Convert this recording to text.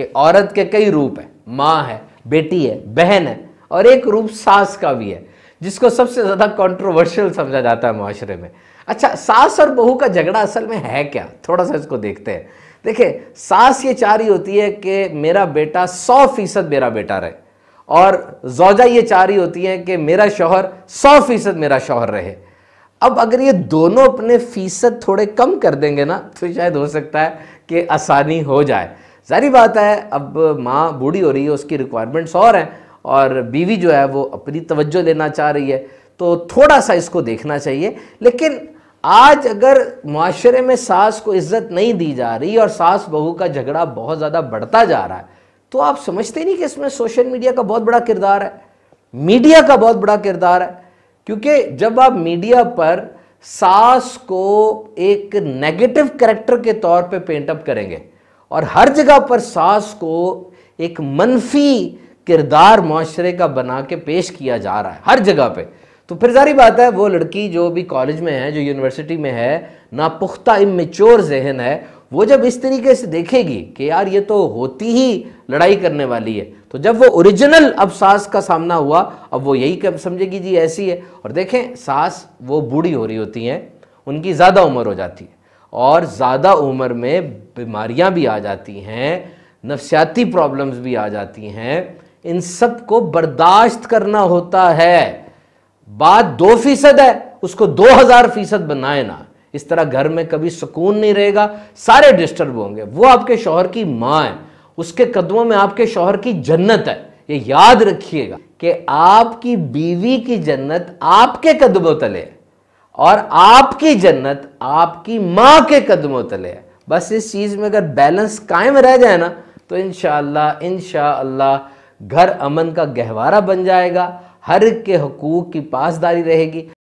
कि औरत के कई रूप है माँ है बेटी है बहन है और एक रूप सास का भी है जिसको सबसे ज़्यादा कंट्रोवर्शियल समझा जाता है माशरे में अच्छा सास और बहू का झगड़ा असल में है क्या थोड़ा सा इसको देखते हैं देखिए सास ये चाह रही होती है कि मेरा बेटा सौ फीसद मेरा बेटा रहे और जौजा ये चाह रही होती है कि मेरा शौहर सौ फीसद मेरा शौहर रहे अब अगर ये दोनों अपने फीसद थोड़े कम कर देंगे ना तो शायद हो सकता है कि आसानी हो जाए जारी बात है अब माँ बूढ़ी हो रही है उसकी रिक्वायरमेंट्स और हैं और बीवी जो है वो अपनी तवज्जो लेना चाह रही है तो थोड़ा सा इसको देखना चाहिए लेकिन आज अगर माशरे में सास को इज्जत नहीं दी जा रही और सास बहू का झगड़ा बहुत ज़्यादा बढ़ता जा रहा है तो आप समझते नहीं कि इसमें सोशल मीडिया का बहुत बड़ा किरदार है मीडिया का बहुत बड़ा किरदार है क्योंकि जब आप मीडिया पर सास को एक नेगेटिव करेक्टर के तौर पे पेंट अप करेंगे और हर जगह पर सास को एक मनफी किरदार माशरे का बना के पेश किया जा रहा है हर जगह पे तो फिर सारी बात है वो लड़की जो भी कॉलेज में है जो यूनिवर्सिटी में है ना पुख्ता इमेच्योर जहन है वो जब इस तरीके से देखेगी कि यार ये तो होती ही लड़ाई करने वाली है तो जब वो ओरिजिनल अब सास का सामना हुआ अब वो यही कब समझेगी जी ऐसी है और देखें सास वो बूढ़ी हो रही होती हैं उनकी ज़्यादा उम्र हो जाती है और ज़्यादा उम्र में बीमारियां भी आ जाती हैं नफसियाती प्रॉब्लम्स भी आ जाती हैं इन सब को बर्दाश्त करना होता है बात दो फीसद है उसको दो हज़ार फीसद बनाए ना इस तरह घर में कभी सुकून नहीं रहेगा सारे डिस्टर्ब होंगे वो आपके शोहर की माँ है उसके कदमों में आपके शोहर की जन्नत है ये याद रखिएगा कि आपकी बीवी की जन्नत आपके कदमों तले है और आपकी जन्नत आपकी माँ के कदमों तले है बस इस चीज़ में अगर बैलेंस कायम रह जाए ना तो इन इन घर अमन का गहवारा बन जाएगा हर के हकूक़ की पासदारी रहेगी